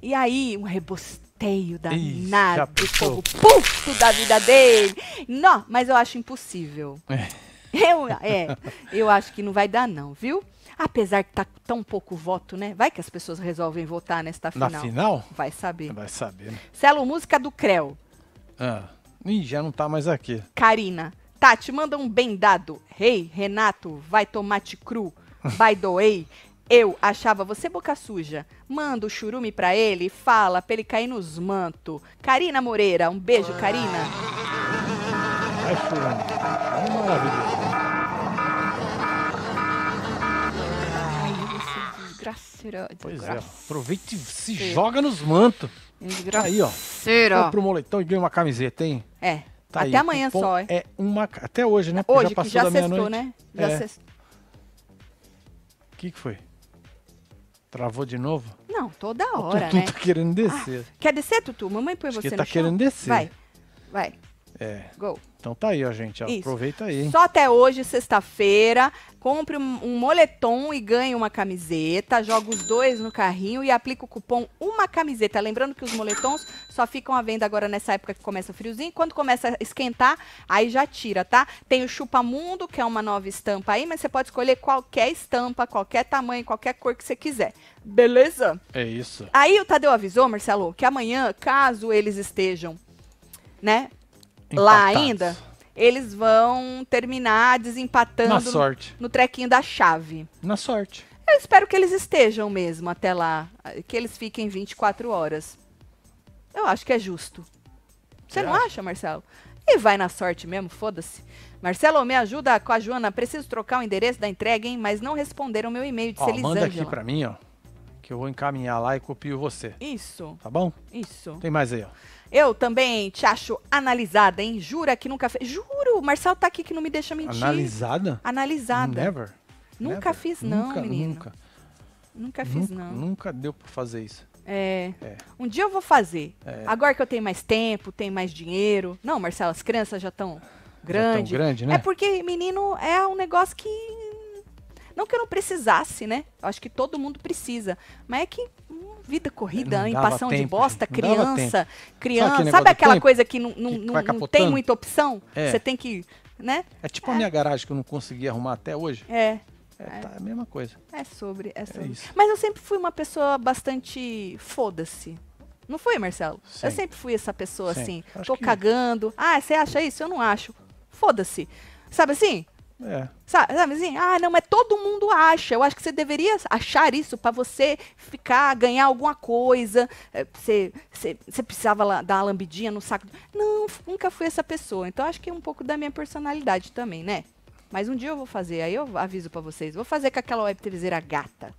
S1: E aí, um rebosteio danado, o fogo puto da vida dele. Não, mas eu acho impossível. É. Eu, é, eu acho que não vai dar, não, viu? Apesar que tá tão pouco voto, né? Vai que as pessoas resolvem votar nesta final. Na final? Vai saber. Vai saber. Né? Celo Música do Creu.
S2: Ah. Ih, já não tá mais aqui.
S1: Karina. Tati, manda um bem dado. Rei, hey, Renato, vai tomate cru. By the way, eu achava você boca suja. Manda o churume pra ele e fala pra ele cair nos manto. Karina Moreira, um beijo, Karina.
S2: Vai, churume. É maravilhoso.
S1: Ai, esse desgraceiro. Pois é,
S2: aproveita e se joga nos mantos. Aí, ó. Vai pro moletão e ganha uma camiseta, hein? É. Tá até aí. amanhã Cupom só, hein? É. é uma... Até hoje, né? hoje, já passou que já da sextou, né? É. Já é. sextou. O que, que foi? Travou de novo?
S1: Não, toda hora, Tutu né? tá querendo ah, descer. Ah, quer descer, Tutu? Mamãe põe Acho você que no tá chão. querendo descer. Vai,
S2: vai. É. Gol. Então tá aí, ó, gente. Ó, aproveita aí. Só
S1: até hoje, sexta-feira. Compre um, um, moletom e ganhe uma camiseta. Joga os dois no carrinho e aplica o cupom Uma Camiseta. Lembrando que os moletons só ficam à venda agora nessa época que começa o friozinho. Quando começa a esquentar, aí já tira, tá? Tem o Chupa Mundo, que é uma nova estampa aí, mas você pode escolher qualquer estampa, qualquer tamanho, qualquer cor que você quiser. Beleza? É isso. Aí o Tadeu avisou, Marcelo, que amanhã, caso eles estejam, né, lá ainda, eles vão terminar desempatando Na sorte. no trequinho da chave. Na sorte. Eu espero que eles estejam mesmo até lá, que eles fiquem 24 horas. Eu acho que é justo. Você não acha, Marcelo? E vai na sorte mesmo, foda-se. Marcelo, me ajuda com a Joana. Preciso trocar o endereço da entrega, hein? Mas não responderam meu e-mail de ó, Manda aqui para
S2: mim, ó que eu vou encaminhar lá e copio você.
S1: Isso. Tá bom? Isso. Tem mais aí, ó. Eu também te acho analisada, hein? Jura que nunca fez. Juro, Marcelo tá aqui que não me deixa mentir. Analisada?
S2: Analisada. Never. Nunca Never. fiz, não, nunca, menino. Nunca.
S1: Nunca fiz, nunca, não.
S2: Nunca deu pra fazer isso. É. é. Um dia eu vou fazer. É. Agora
S1: que eu tenho mais tempo, tenho mais dinheiro. Não, Marcelo, as crianças já estão
S2: grandes. Já grande, né? É
S1: porque menino é um negócio que não que eu não precisasse, né? Eu acho que todo mundo precisa. Mas é que hum, vida corrida, hein? Passão de bosta, criança, criança. Sabe, sabe aquela tempo? coisa que não, não, que não, tem muita opção? É. Você tem que. Né?
S2: É tipo é. a minha é. garagem que eu não consegui arrumar até hoje. É. É, é. tá, é a mesma coisa.
S1: É sobre, é sobre. É Mas eu sempre fui uma pessoa bastante foda-se. Não foi Marcelo? Sim. Eu sempre fui essa pessoa Sim. assim, Acho tô que... cagando. Ah, você acha isso? Eu não acho. Foda-se. Sabe assim? É. Sabe, sabe assim? Ah, não, mas todo mundo acha. Eu acho que você deveria achar isso para você ficar, ganhar alguma coisa. É, você, você, você precisava dar uma lambidinha no saco. Não, nunca fui essa pessoa. Então acho que é um pouco da minha personalidade também, né? Mas um dia eu vou fazer, aí eu aviso para vocês. Vou fazer com aquela web gata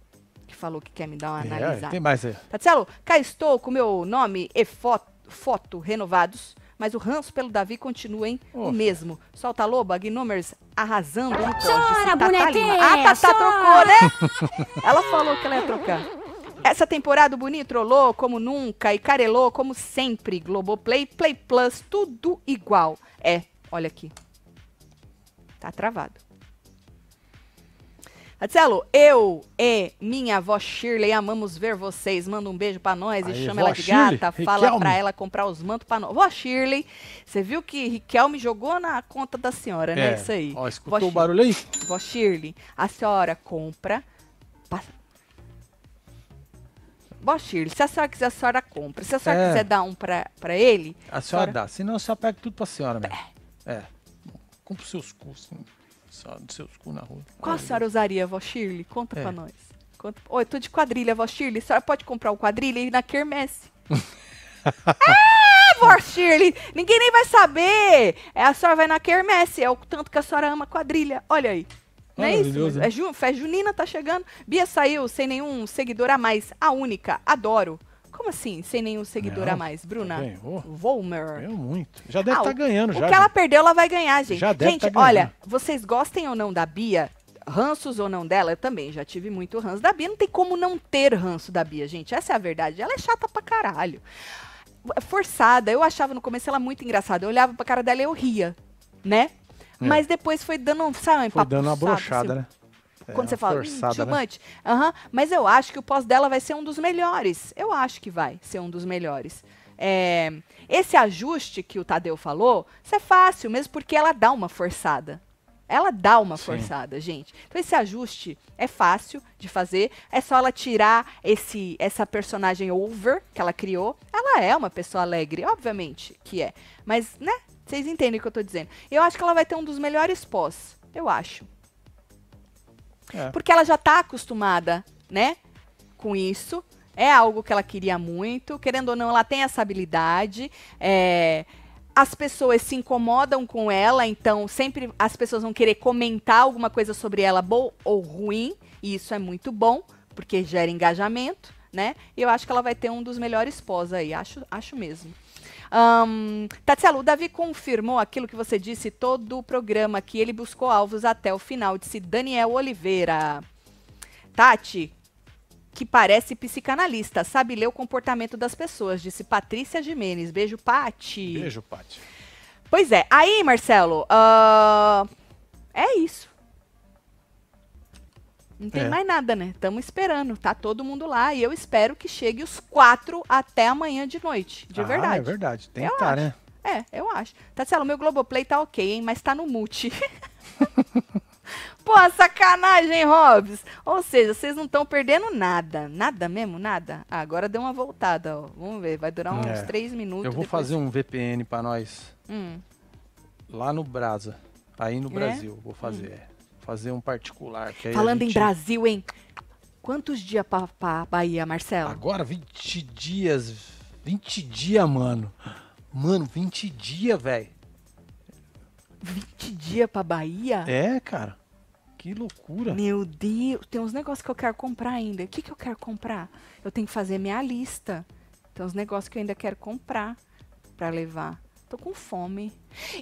S1: que falou que quer me dar uma é, analisada. Tem mais aí. Tatielo, cá estou com meu nome e foto, foto renovados mas o ranço pelo Davi continua, hein? O mesmo. Solta a loba, Gnomers arrasando no Chora, tá, tá bonequinha! Ah, Tatá tá, trocou, né? ela falou que ela ia trocar. Essa temporada o Boni trollou como nunca e carelou como sempre. Globoplay, Play Plus, tudo igual. É, olha aqui. Tá travado. Marcelo, eu e minha avó Shirley amamos ver vocês. Manda um beijo para nós e chama ela de Shirley, gata. Fala para pra ela comprar os mantos pra nós. Vó Shirley, você viu que Riquelme jogou na conta da senhora, né? é. né? Isso aí. Ó, escutou vó o barulho aí? Vó Shirley, a senhora compra. Passa... Vó Shirley, se a senhora quiser, a senhora compra. Se a senhora é. quiser dar um pra, ele. A senhora, a senhora... dá. Senão,
S2: a só pega tudo pra senhora mesmo. É. é. Compre os seus cursos. Né? Só cu na rua. Qual a senhora
S1: usaria, vó Shirley? Conta é. pra nós. Conta... Oi, tô de quadrilha, vó Shirley. A senhora pode comprar o um quadrilha e ir na quermesse. [laughs] ah, vó Shirley, ninguém nem vai saber. É, a senhora vai na quermesse, é o tanto que a senhora ama quadrilha. Olha aí. Não é isso? Né? É ju... Fé Junina tá chegando. Bia saiu sem nenhum seguidor a mais. A única. Adoro. Como assim, sem nenhum seguidor não, a mais, Bruna? Ganhou. Volmer. Ganhou muito.
S2: Já deve estar tá ah, tá ganhando o já. O que já. ela né?
S1: perdeu, ela vai ganhar, gente. Já deve gente, tá olha, vocês gostem ou não da Bia, ranços ou não dela, eu também já tive muito ranço da Bia. Não tem como não ter ranço da Bia, gente. Essa é a verdade. Ela é chata pra caralho. É forçada. Eu achava no começo ela muito engraçada. Eu olhava pra cara dela e eu ria, né? É. Mas depois foi dando, sabe, foi dando uma assim. brochada, assim, né?
S2: é, quando você fala, hum, forçada, hum, né?
S1: Uhum. Mas eu acho que o pós dela vai ser um dos melhores. Eu acho que vai ser um dos melhores. É, esse ajuste que o Tadeu falou, isso é fácil, mesmo porque ela dá uma forçada. Ela dá uma Sim. forçada, gente. Então esse ajuste é fácil de fazer. É só ela tirar esse essa personagem over que ela criou. Ela é uma pessoa alegre, obviamente que é. Mas, né? Vocês entendem o que eu tô dizendo. Eu acho que ela vai ter um dos melhores pós. Eu acho. É. Porque ela já está acostumada, né? Com isso. É algo que ela queria muito. Querendo ou não, ela tem essa habilidade. É, as pessoas se incomodam com ela, então sempre as pessoas vão querer comentar alguma coisa sobre ela, boa ou ruim, e isso é muito bom, porque gera engajamento, né? E eu acho que ela vai ter um dos melhores pós aí, acho, acho mesmo. Um, o Davi confirmou aquilo que você disse todo o programa, que ele buscou alvos até o final, disse Daniel Oliveira. Tati, que parece psicanalista, sabe ler o comportamento das pessoas, disse Patrícia Jimenez. Beijo, Pati. Beijo, Pati. Pois é. Aí, Marcelo, uh, é isso. Não tem é. mais nada, né? Estamos esperando. Tá todo mundo lá e eu espero que chegue os quatro até amanhã de noite. De ah, verdade. É
S2: verdade. Tem que estar, tá, né?
S1: É, eu acho. Tatselo, o meu Globoplay tá ok, hein? Mas tá no multi. [laughs] Pô, sacanagem, Hobbs. Ou seja, vocês não estão perdendo nada. Nada mesmo, nada. Ah, agora deu uma voltada, ó. Vamos ver, vai durar uns é. três minutos. Eu vou depois... fazer um
S2: VPN para nós. Hum. Lá no Brasa. Aí no é? Brasil, é? vou fazer. Hum. É fazer um particular. Falando gente... em Brasil,
S1: hein? Quantos dias para Bahia, Marcelo?
S2: Agora 20 dias. 20 dias, mano. Mano, 20 dias, velho.
S1: 20 dias pra Bahia?
S2: É, cara. Que loucura.
S1: Meu Deus, tem uns negócios que eu quero comprar ainda. O que, que eu quero comprar? Eu tenho que fazer minha lista. Tem uns negócios que eu ainda quero comprar para levar. Tô com fome.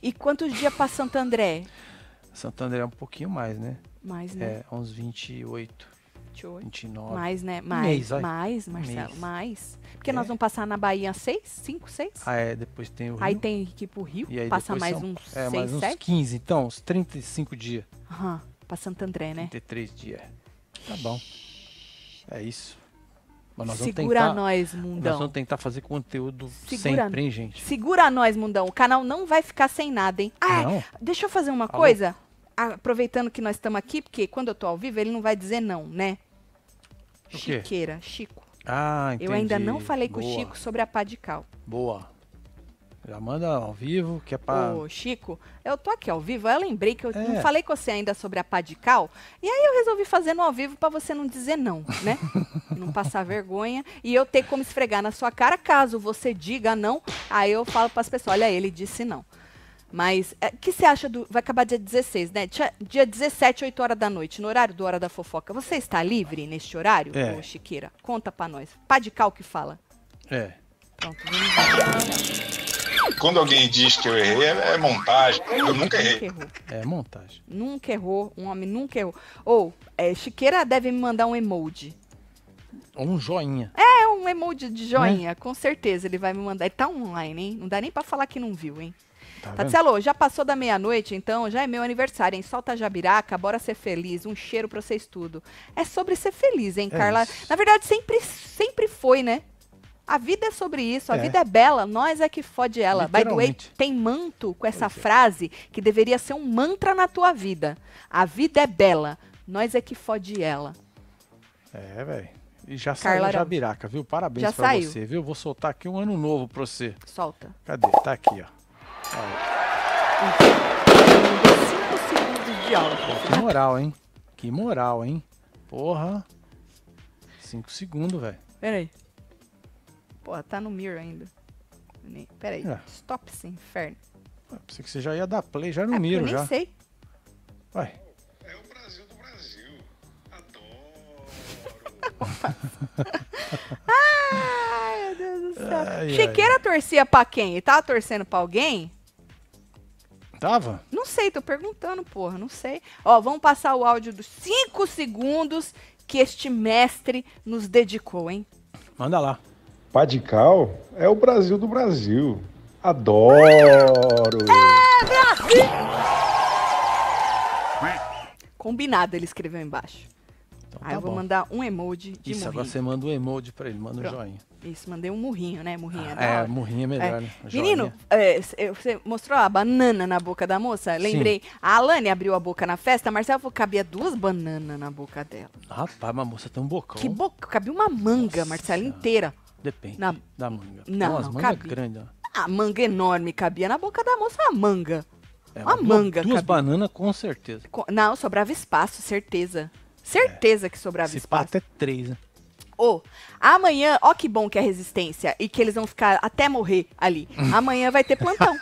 S1: E quantos dias pra Santo André?
S2: Santander é um pouquinho mais, né? Mais, né? É, uns 28. 28. 29. Mais, né? Mais, um mês, mais Marcelo,
S1: mais. Porque é. nós vamos passar na Bahia 6, 5, 6. Ah, é, depois tem o Rio. Aí tem que ir pro Rio, e aí passa mais são, uns é, 6, mais uns 7.
S2: 15, então, uns 35 dias.
S1: Aham, uhum, pra Santo André, né?
S2: 33 dias. Tá bom. É isso. Mas nós Segura vamos tentar, nós, mundão. Nós vamos tentar fazer conteúdo Segura, sempre, hein, gente?
S1: Segura nós, mundão. O canal não vai ficar sem nada, hein? Ah, não. deixa eu fazer uma Alô? coisa aproveitando que nós estamos aqui, porque quando eu estou ao vivo, ele não vai dizer não, né?
S2: O Chiqueira, Chico. Ah, entendi. Eu ainda não falei Boa. com o Chico
S1: sobre a pá de cal.
S2: Boa. Já manda ao vivo, que é para Ô,
S1: Chico, eu tô aqui ao vivo, eu lembrei que eu é. não falei com você ainda sobre a pá de cal, e aí eu resolvi fazer no ao vivo para você não dizer não, né? [laughs] não passar vergonha, e eu ter como esfregar na sua cara, caso você diga não, aí eu falo para as pessoas, olha, ele disse não. Mas o é, que você acha do. Vai acabar dia 16, né? Dia, dia 17, 8 horas da noite, no horário do Hora da Fofoca. Você está livre neste horário, é. Chiqueira? Conta pra nós. Pá de cal que fala.
S2: É. Pronto, vamos Quando alguém diz que eu errei, é, é montagem. Eu nunca errei. errou. É montagem.
S1: Nunca errou. Um homem nunca errou. Ou, é, Chiqueira deve me mandar um emoji.
S2: um joinha.
S1: É, um emoji de joinha, hum. com certeza ele vai me mandar. Ele tá online, hein? Não dá nem pra falar que não viu, hein? Tá Tatielo, já passou da meia-noite, então já é meu aniversário, em Solta Jabiraca, bora ser feliz, um cheiro pra vocês tudo. É sobre ser feliz, hein, é Carla? Na verdade, sempre, sempre foi, né? A vida é sobre isso, a é. vida é bela, nós é que fode ela. By the way, tem manto com essa é. frase que deveria ser um mantra na tua vida. A vida é bela, nós é que fode ela.
S2: É, velho. E já Carla saiu Jabiraca, viu? Parabéns já pra saiu. você, viu? Vou soltar aqui um ano novo pra você. Solta. Cadê? Tá aqui, ó. 5
S1: segundos de aula. Pô, que
S2: moral, hein? Que moral, hein? Porra. 5 segundos, velho.
S1: Pera aí. Porra, tá no mirror ainda. Pera aí. É. Stop esse inferno.
S2: Ah, pensei que você já ia dar play já no é, mirror, Eu nem sei. Ué. É o Brasil do Brasil. Adoro.
S1: [laughs] Ai, meu Deus do
S2: céu. Ai, Chiqueira ai.
S1: torcia pra quem? Ele tava torcendo pra alguém? tava? Não sei, tô perguntando, porra, não sei. Ó, vamos passar o áudio dos cinco segundos que este mestre nos dedicou, hein?
S2: Manda lá. Padical é o Brasil do Brasil. Adoro! É Brasil!
S1: Combinado, ele escreveu embaixo. Aí tá eu vou bom. mandar um emoji de Isso, murrinho. agora você
S2: manda um emoji pra ele, manda Pronto. um joinha.
S1: Isso, mandei um murrinho, né? Murrinha. É ah, é, murrinho é melhor, é. né? Joinha. Menino, é, você mostrou a banana na boca da moça? Lembrei, Sim. a Alane abriu a boca na festa, a Marcela falou que cabia duas bananas na boca dela.
S2: Rapaz, mas a moça é tem um bocão. Que boca?
S1: Cabia uma manga, Nossa. Marcela, inteira.
S2: Depende na... da manga. Não, Nossa, não, manga é cabia. grande, ó.
S1: A ah, manga enorme cabia na boca da moça, a manga. É, uma, manga. Duas, duas bananas,
S2: com certeza.
S1: não, sobrava espaço, certeza. Certeza é. que sobrava Esse espaço.
S2: Esse pato é três, né?
S1: Oh, amanhã, ó que bom que é resistência e que eles vão ficar até morrer ali. [laughs] Amanhã vai ter plantão.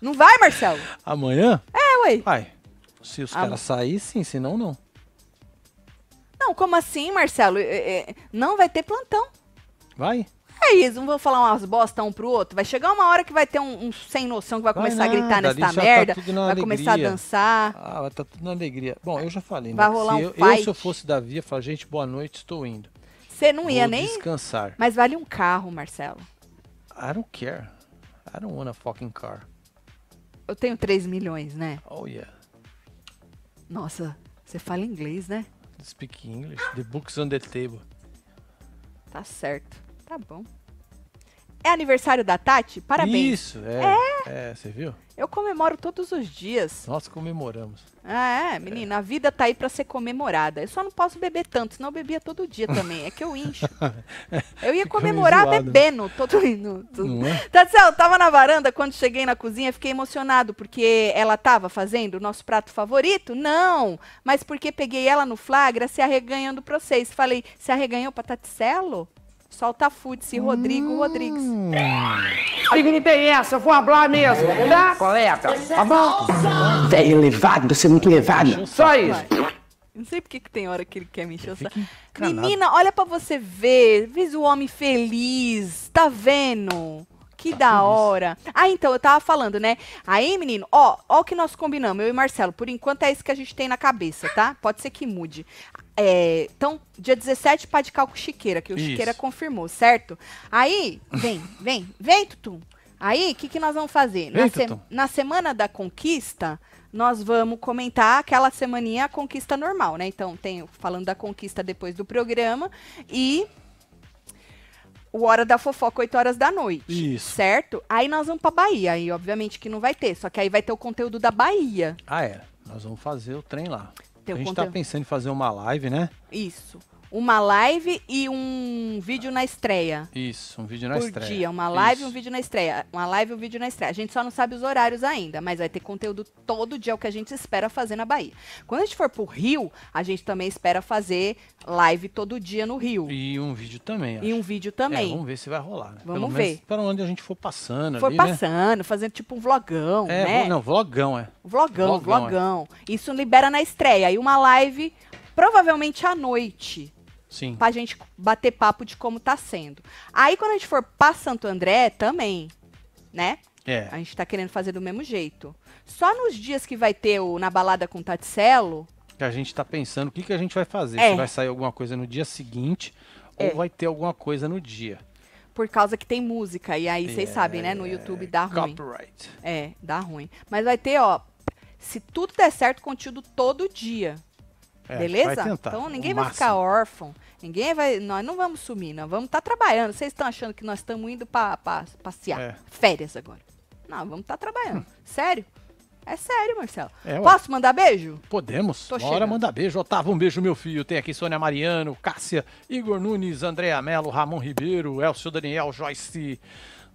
S1: não vai, Marcelo?
S2: Amanhã? É, ué. Vai. Se os caras saírem, sim, senão não.
S1: Não, como assim, Marcelo? É, é, não vai ter plantão. Vai. É isso. não vou falar umas bosta um pro outro. Vai chegar uma hora que vai ter um, um sem noção que vai, vai começar nada, a gritar nessa tá merda, tá vai alegria. começar a dançar.
S2: Ah, vai tá tudo na alegria. Bom, eu já falei, né, vai né? Rolar se um eu, fight. eu, se eu fosse Davi, ia falar, gente, boa noite, estou indo. Você não Vou ia nem. descansar.
S1: Mas vale um carro, Marcelo.
S2: I don't care. I don't want a fucking car.
S1: Eu tenho 3 milhões, né? Oh, yeah. Nossa, você fala inglês, né?
S2: Speak English. The book's on the table.
S1: Tá certo. Tá bom. É aniversário da Tati? Parabéns. Isso, é.
S2: É, é você viu? Eu comemoro todos os dias. Nós comemoramos.
S1: Ah, é, menina, é. a vida tá aí para ser comemorada. Eu só não posso beber tanto, senão eu bebia todo dia [laughs] também. É que eu incho. [laughs] eu ia comemorar né? bebendo todo minuto. É? Tati, tá eu tava na varanda quando cheguei na cozinha, fiquei emocionado porque ela tava fazendo o nosso prato favorito? Não, mas porque peguei ela no flagra se arreganhando pra vocês. Falei, se arreganhou pra Taticelo? Solta se Rodrigo hum. Rodrigues.
S2: Dignidade tem é essa, eu vou falar
S1: mesmo, é. tá? Coleta, é, tá bom?
S2: É elevado, você é muito elevado. Só isso.
S1: Não sei porque que tem hora que ele quer me encher Menina, olha para você ver. Vês o homem feliz, tá vendo? Que tá da hora. Ah, então, eu tava falando, né? Aí, menino, ó, ó o que nós combinamos, eu e Marcelo. Por enquanto é isso que a gente tem na cabeça, tá? Pode ser que mude. É, então, dia 17, pá de calco Chiqueira, que o Isso. Chiqueira confirmou, certo? Aí, vem, vem, vem, Tutum. Aí, o que, que nós vamos fazer? Vem, na, se na semana da conquista, nós vamos comentar aquela semaninha a conquista normal, né? Então, tem falando da conquista depois do programa e o Hora da Fofoca, 8 horas da noite. Isso. Certo? Aí nós vamos pra Bahia. Aí, obviamente, que não vai ter. Só que aí vai ter o conteúdo da Bahia.
S2: Ah, é. Nós vamos fazer o trem lá. Teu a gente está pensando em fazer uma live, né?
S1: Isso uma live e um vídeo na estreia.
S2: Isso, um vídeo na por estreia. Por dia, uma live e um
S1: vídeo na estreia. Uma live e um vídeo na estreia. A gente só não sabe os horários ainda, mas vai ter conteúdo todo dia, é o que a gente espera fazer na Bahia. Quando a gente for pro Rio, a gente também espera fazer live todo dia no Rio.
S2: E um vídeo também. Acho. E um vídeo também. É, vamos ver se vai rolar. Né? Vamos Pelo ver. para onde a gente for passando. For ali, né?
S1: passando, né? fazendo tipo um vlogão, é, né? Não,
S2: vlogão, é. Vlogão, vlogão. É. vlogão.
S1: É. Isso libera na estreia. E uma live provavelmente à noite. Sim. Pra gente bater papo de como tá sendo. Aí quando a gente for pra Santo André, também, né? É. A gente tá querendo fazer do mesmo jeito. Só nos dias que vai ter o Na Balada com o Taticelo...
S2: Que a gente tá pensando o que, que a gente vai fazer. É. Se vai sair alguma coisa no dia seguinte é. ou vai ter alguma coisa no dia.
S1: Por causa que tem música. E aí, vocês sabem, né? No é. YouTube dá ruim. Copyright. É, dá ruim. Mas vai ter, ó... Se tudo der certo, conteúdo todo dia. É, Beleza? Então ninguém vai ficar órfão, ninguém vai. Nós não vamos sumir, nós vamos estar tá trabalhando. Vocês estão achando que nós estamos indo para passear, é. férias agora. Não, vamos estar tá trabalhando. [laughs] sério? É sério, Marcelo. É, Posso mandar beijo?
S2: Podemos. Tô Bora mandar beijo. Otávio, um beijo, meu filho. Tem aqui Sônia Mariano, Cássia, Igor Nunes, Andréa Mello, Ramon Ribeiro, Elcio Daniel, Joyce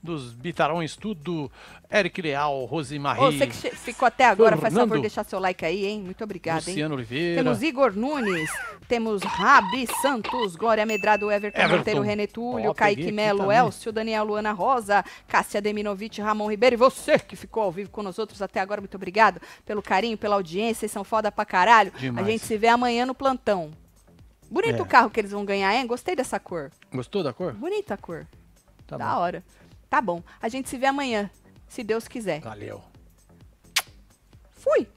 S2: dos Bitarões, tudo. Eric Leal, Rosimarie. Você que
S1: ficou até agora, Fernando, faz favor de deixar seu like aí, hein? Muito obrigada, Luciano hein? Luciano Oliveira. Temos Igor Nunes, temos Rabi Santos, Glória Medrado, Everton, Everton. Monteiro, René Túlio, Ó, Kaique Melo, Elcio, Daniel Luana Rosa, Cássia Deminovitch, Ramon Ribeiro e você que ficou ao vivo com nós outros até agora, muito obrigado pelo carinho, pela audiência, vocês são foda pra caralho. Demais. A gente se vê amanhã no plantão.
S2: Bonito é. o carro
S1: que eles vão ganhar, hein? Gostei dessa cor. Gostou da cor? Bonita a cor. Tá da bom. hora. Tá bom. A gente se vê amanhã, se Deus quiser. Valeu. Fui.